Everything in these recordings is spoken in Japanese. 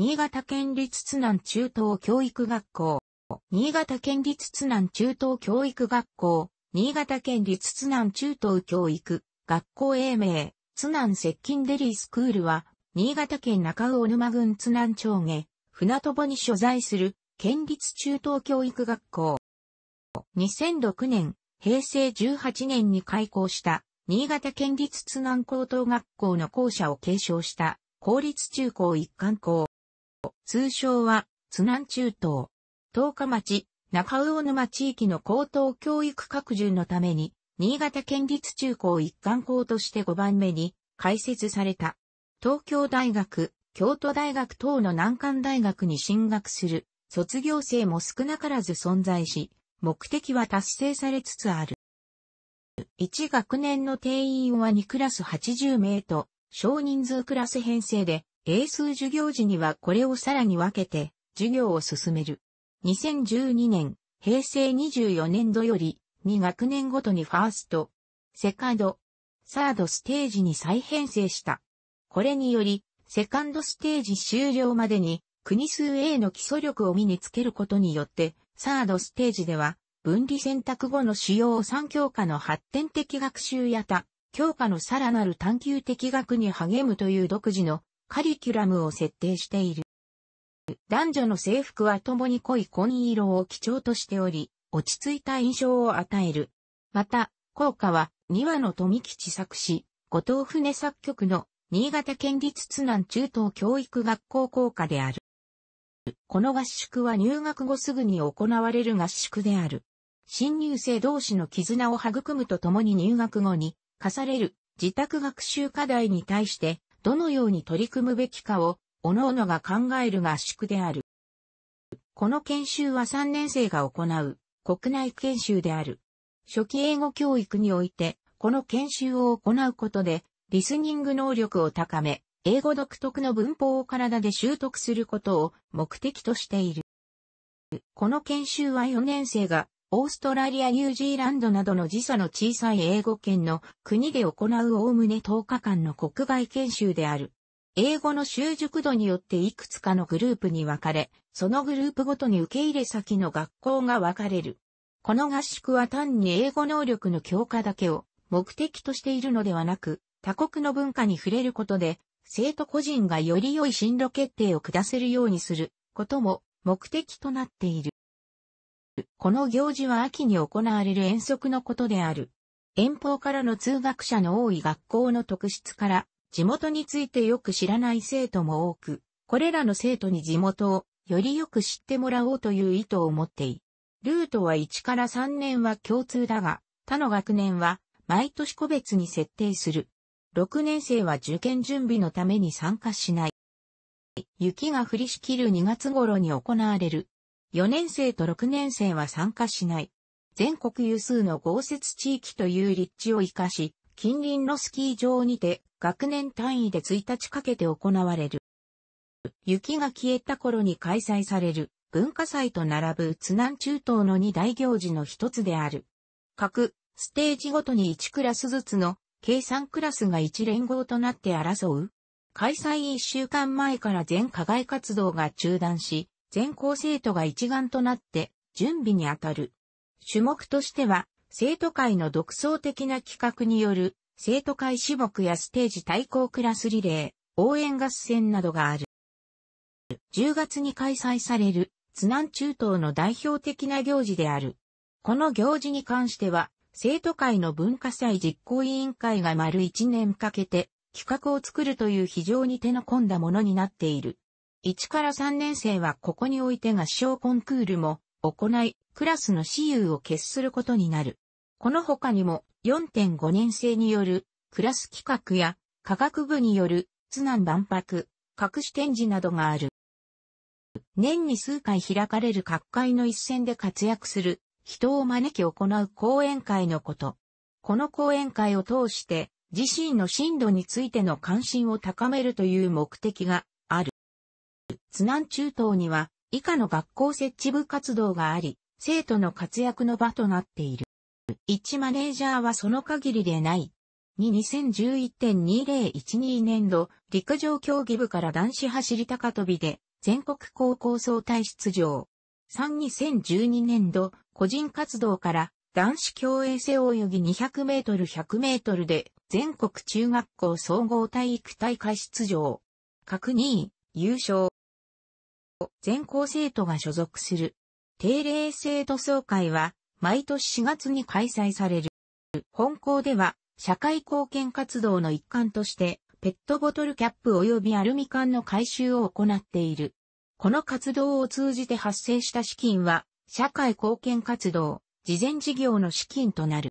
新潟県立津南中等教育学校、新潟県立津南中等教育学校、新潟県立津南中等教育、学校英名、津南接近デリースクールは、新潟県中魚沼郡津南町下、船友に所在する、県立中等教育学校。2006年、平成18年に開校した、新潟県立津南高等学校の校舎を継承した、公立中高一貫校。通称は津南中東、東下町、中魚沼地域の高等教育拡充のために、新潟県立中高一貫校として5番目に開設された。東京大学、京都大学等の難関大学に進学する卒業生も少なからず存在し、目的は達成されつつある。1学年の定員は2クラス80名と、少人数クラス編成で、英数授業時にはこれをさらに分けて授業を進める。2012年、平成24年度より2学年ごとにファースト、セカンド、サードステージに再編成した。これにより、セカンドステージ終了までに国数 A の基礎力を身につけることによって、サードステージでは分離選択後の主要3教科の発展的学習や他、教科のさらなる探求的学に励むという独自のカリキュラムを設定している。男女の制服は共に濃い紺色を基調としており、落ち着いた印象を与える。また、効果は、庭野の富吉作詞、後藤船作曲の、新潟県立津南中等教育学校効果である。この合宿は入学後すぐに行われる合宿である。新入生同士の絆を育むとともに入学後に課される自宅学習課題に対してどのように取り組むべきかを、各々が考える合宿である。この研修は3年生が行う国内研修である。初期英語教育において、この研修を行うことで、リスニング能力を高め、英語独特の文法を体で習得することを目的としている。この研修は4年生がオーストラリア、ニュージーランドなどの時差の小さい英語圏の国で行うおおむね10日間の国外研修である。英語の習熟度によっていくつかのグループに分かれ、そのグループごとに受け入れ先の学校が分かれる。この合宿は単に英語能力の強化だけを目的としているのではなく、他国の文化に触れることで、生徒個人がより良い進路決定を下せるようにすることも目的となっている。この行事は秋に行われる遠足のことである。遠方からの通学者の多い学校の特質から、地元についてよく知らない生徒も多く、これらの生徒に地元をよりよく知ってもらおうという意図を持っている。ルートは1から3年は共通だが、他の学年は毎年個別に設定する。6年生は受験準備のために参加しない。雪が降りしきる2月頃に行われる4年生と6年生は参加しない。全国有数の豪雪地域という立地を活かし、近隣のスキー場にて学年単位で1日かけて行われる。雪が消えた頃に開催される文化祭と並ぶ津南中東の2大行事の一つである。各ステージごとに1クラスずつの計3クラスが1連合となって争う。開催1週間前から全課外活動が中断し、全校生徒が一丸となって準備にあたる。種目としては、生徒会の独創的な企画による、生徒会種目やステージ対抗クラスリレー、応援合戦などがある。10月に開催される、津南中東の代表的な行事である。この行事に関しては、生徒会の文化祭実行委員会が丸1年かけて企画を作るという非常に手の込んだものになっている。1から3年生はここにおいて合唱コンクールも行い、クラスの私有を決することになる。この他にも4.5年生によるクラス企画や科学部による津南万博、各種展示などがある。年に数回開かれる各界の一戦で活躍する人を招き行う講演会のこと。この講演会を通して自身の進路についての関心を高めるという目的が津南中等には、以下の学校設置部活動があり、生徒の活躍の場となっている。1マネージャーはその限りでない。2 2011.2012年度、陸上競技部から男子走り高跳びで、全国高校総体出場。3 2012年度、個人活動から、男子競泳背泳ぎ200メートル100メートルで、全国中学校総合体育大会出場。各2位、優勝。全校生徒が所属する。定例生徒総会は毎年4月に開催される。本校では社会貢献活動の一環としてペットボトルキャップ及びアルミ缶の回収を行っている。この活動を通じて発生した資金は社会貢献活動、慈善事業の資金となる。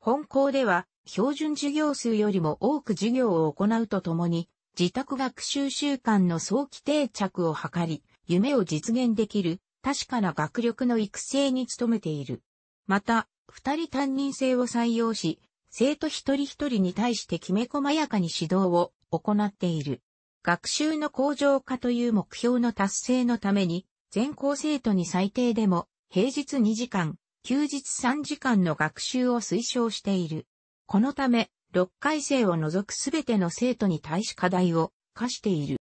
本校では標準授業数よりも多く授業を行うとともに自宅学習習慣の早期定着を図り、夢を実現できる確かな学力の育成に努めている。また、二人担任制を採用し、生徒一人一人に対してきめ細やかに指導を行っている。学習の向上化という目標の達成のために、全校生徒に最低でも平日2時間、休日3時間の学習を推奨している。このため、6回生を除くすべての生徒に対し課題を課している。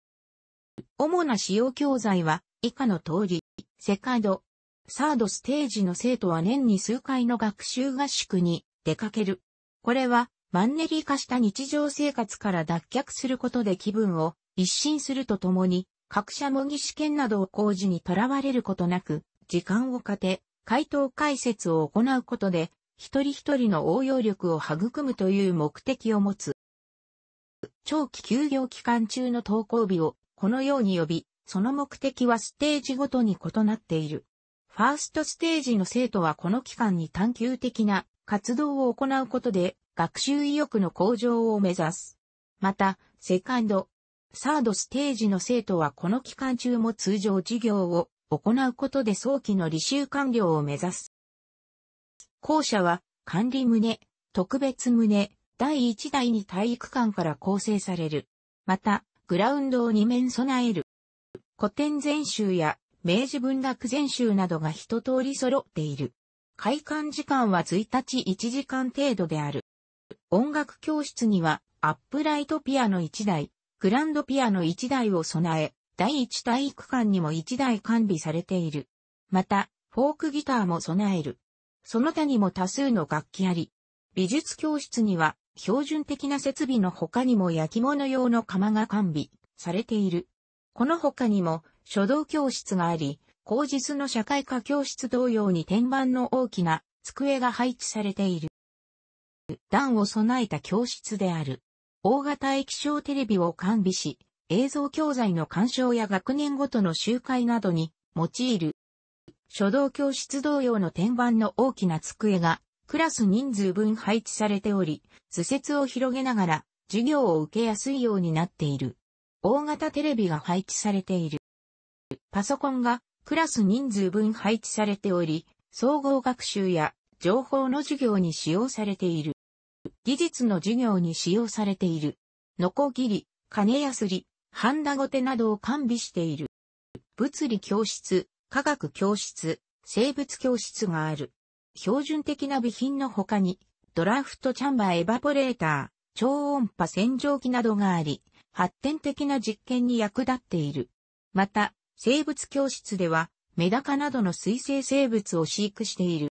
主な使用教材は以下の通り、セカンド、サードステージの生徒は年に数回の学習合宿に出かける。これはマンネリ化した日常生活から脱却することで気分を一新するとともに、各社模擬試験などを工事にとらわれることなく、時間をかけ、回答解説を行うことで、一人一人の応用力を育むという目的を持つ。長期休業期間中の登校日をこのように呼び、その目的はステージごとに異なっている。ファーストステージの生徒はこの期間に探求的な活動を行うことで学習意欲の向上を目指す。また、セカンド、サードステージの生徒はこの期間中も通常授業を行うことで早期の履修完了を目指す。校舎は管理棟、特別棟、第1代に体育館から構成される。また、グラウンドを2面備える。古典全集や明治文学全集などが一通り揃っている。開館時間は1日1時間程度である。音楽教室にはアップライトピアノ1台、グランドピアノ1台を備え、第1体育館にも1台完備されている。また、フォークギターも備える。その他にも多数の楽器あり、美術教室には標準的な設備の他にも焼き物用の窯が完備されている。この他にも書道教室があり、後日の社会科教室同様に天板の大きな机が配置されている。段を備えた教室である。大型液晶テレビを完備し、映像教材の鑑賞や学年ごとの集会などに用いる書道教室同様の天板の大きな机が、クラス人数分配置されており、図説を広げながら、授業を受けやすいようになっている。大型テレビが配置されている。パソコンがクラス人数分配置されており、総合学習や情報の授業に使用されている。技術の授業に使用されている。ノコギリ、金やすり、ハンダゴテなどを完備している。物理教室、科学教室、生物教室がある。標準的な備品の他に、ドラフトチャンバーエバポレーター、超音波洗浄機などがあり、発展的な実験に役立っている。また、生物教室では、メダカなどの水生生物を飼育している。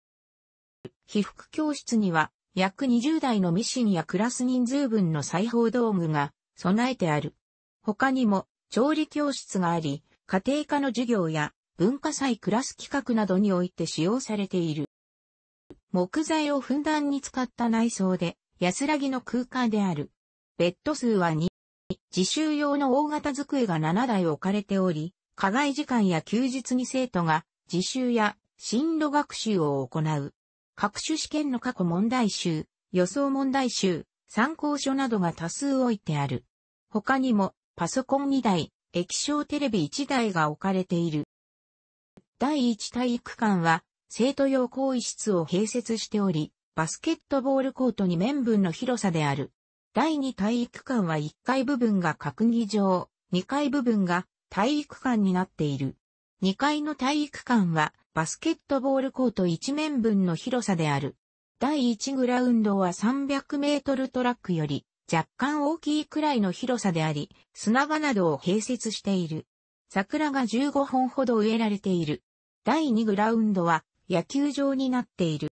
被服教室には、約20台のミシンやクラス人数分の裁縫道具が備えてある。他にも、調理教室があり、家庭科の授業や文化祭クラス企画などにおいて使用されている。木材をふんだんに使った内装で、安らぎの空間である。ベッド数は2、自習用の大型机が7台置かれており、課外時間や休日に生徒が自習や進路学習を行う。各種試験の過去問題集、予想問題集、参考書などが多数置いてある。他にも、パソコン2台、液晶テレビ1台が置かれている。第1体育館は、生徒用更衣室を併設しており、バスケットボールコート2面分の広さである。第2体育館は1階部分が閣議場、2階部分が体育館になっている。2階の体育館はバスケットボールコート1面分の広さである。第1グラウンドは300メートルトラックより若干大きいくらいの広さであり、砂場などを併設している。桜が15本ほど植えられている。第2グラウンドは野球場になっている。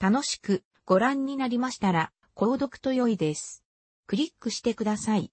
楽しくご覧になりましたら、購読と良いです。クリックしてください。